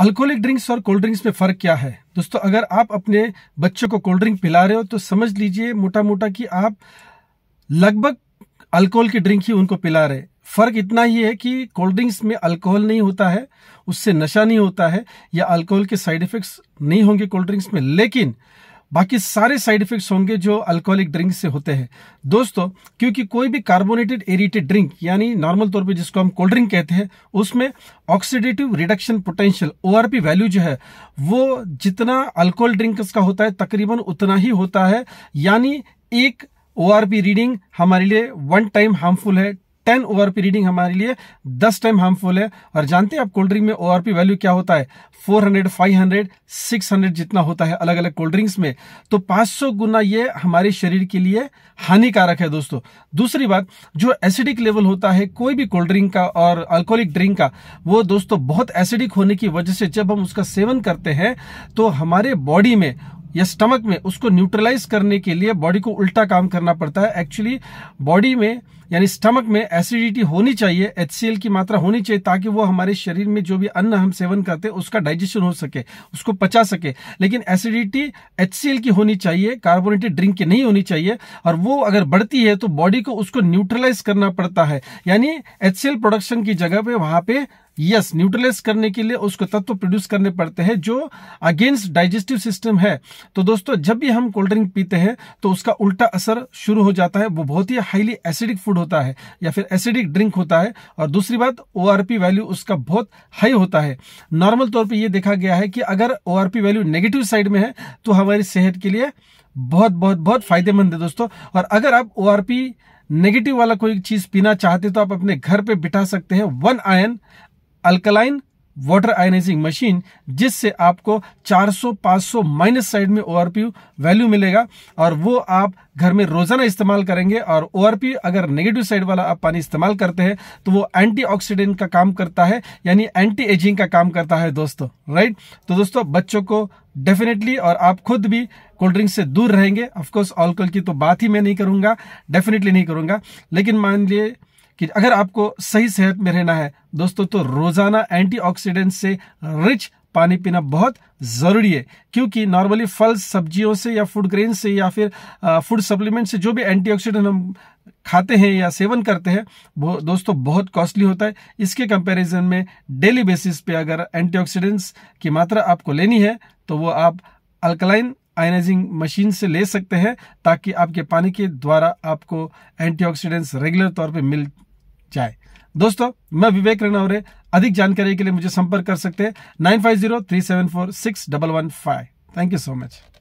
alcoholic drinks और cold drinks में फर्क क्या है दोस्तों अगर आप अपने बच्चों को कोल्ड ड्रिंक पिला रहे हो तो समझ लीजिए मोटा मोटा कि आप लगभग अल्कोहल की ड्रिंक ही उनको पिला रहे फर्क इतना ही है कि कोल्ड ड्रिंक्स में अल्कोहल नहीं होता है उससे नशा नहीं होता है या अल्कोहल के साइड इफेक्ट्स नहीं होंगे कोल्ड ड्रिंक्स में लेकिन बाकी सारे साइड इफेक्ट्स होंगे जो अल्कोहलिक ड्रिंक से होते हैं दोस्तों क्योंकि कोई भी कार्बोनेटेड एरिटेड ड्रिंक यानी नॉर्मल तौर पे जिसको हम कोल्ड ड्रिंक कहते हैं उसमें oxidative reduction potential O value जो है वो जितना अल्कोहल ड्रिंक्स का होता है तकरीबन उतना ही होता है यानी एक ओ रीडिंग हमारे लिए वन टाइम हार्मफुल है ten O R P reading हमारे लिए दस टाइम हार्मफुल है और जानते हैं आप कोल्ड ड्रिंक में ओ आर पी वैल्यू क्या होता है four hundred five hundred six hundred जितना होता है अलग अलग कोल्ड ड्रिंक्स में तो पांच सौ गुना ये हमारे शरीर के लिए हानिकारक है दोस्तों दूसरी बात जो एसिडिक लेवल होता है कोई भी कोल्ड ड्रिंक का और अल्कोहलिक ड्रिंक का वो दोस्तों बहुत एसिडिक होने की वजह से जब हम उसका सेवन करते हैं तो हमारे बॉडी में या स्टमक में उसको न्यूट्रलाइज करने के लिए बॉडी को उल्टा काम करना पड़ता है एक्चुअली बॉडी में यानी स्टमक में एसिडिटी होनी चाहिए एच की मात्रा होनी चाहिए ताकि वो हमारे शरीर में जो भी अन्न हम सेवन करते हैं उसका डाइजेशन हो सके उसको पचा सके लेकिन एसिडिटी एच की होनी चाहिए कार्बोनेटेड ड्रिंक की नहीं होनी चाहिए और वो अगर बढ़ती है तो बॉडी को उसको न्यूट्रलाइज करना पड़ता है यानी एच प्रोडक्शन की जगह पे वहां पे यस न्यूट्रलाइज करने के लिए उसको तत्व प्रोड्यूस करने पड़ते हैं जो अगेंस्ट डाइजेस्टिव सिस्टम है तो दोस्तों जब भी हम कोल्ड ड्रिंक पीते हैं तो उसका उल्टा असर शुरू हो जाता है वो बहुत ही हाईली एसिडिक फूड होता है या फिर एसिडिक ड्रिंक होता है और दूसरी बात ओ वैल्यू उसका बहुत हाई होता है नॉर्मल तौर पर यह देखा गया है कि अगर ओ वैल्यू नेगेटिव साइड में है तो हमारी सेहत के लिए बहुत बहुत बहुत फायदेमंद है दोस्तों और अगर आप ओ नेगेटिव वाला कोई चीज पीना चाहते तो आप अपने घर पे बिठा सकते हैं one ion alkaline water ionizing machine जिससे आपको 400-500 माइनस साइड में ओ वैल्यू मिलेगा और वो आप घर में रोजाना इस्तेमाल करेंगे और ओ अगर नेगेटिव साइड वाला आप पानी इस्तेमाल करते हैं तो वो एंटीऑक्सीडेंट का काम करता है यानी एंटी एजिंग का काम करता है दोस्तों राइट तो दोस्तों बच्चों को डेफिनेटली और आप खुद भी कोल्ड ड्रिंक से दूर रहेंगे ऑफकोर्स ऑल्कोल की तो बात ही मैं नहीं करूंगा डेफिनेटली नहीं करूंगा लेकिन मान लीजिए कि अगर आपको सही सेहत में रहना है दोस्तों तो रोजाना एंटीऑक्सीडेंट से रिच पानी पीना बहुत ज़रूरी है क्योंकि नॉर्मली फल सब्जियों से या फूड ग्रेन से या फिर फूड सप्लीमेंट से जो भी एंटीऑक्सीडेंट हम खाते हैं या सेवन करते हैं वो दोस्तों बहुत कॉस्टली होता है इसके कंपैरिजन में डेली बेसिस पे अगर एंटीऑक्सीडेंट्स की मात्रा आपको लेनी है तो वो आप अल्कलाइन आयनाइजिंग मशीन से ले सकते हैं ताकि आपके पानी के द्वारा आपको एंटीऑक्सीडेंट्स रेगुलर तौर पे मिल जाए दोस्तों मैं विवेक रनौरे अधिक जानकारी के लिए मुझे संपर्क कर सकते हैं nine five zero three seven four six double one five thank you so much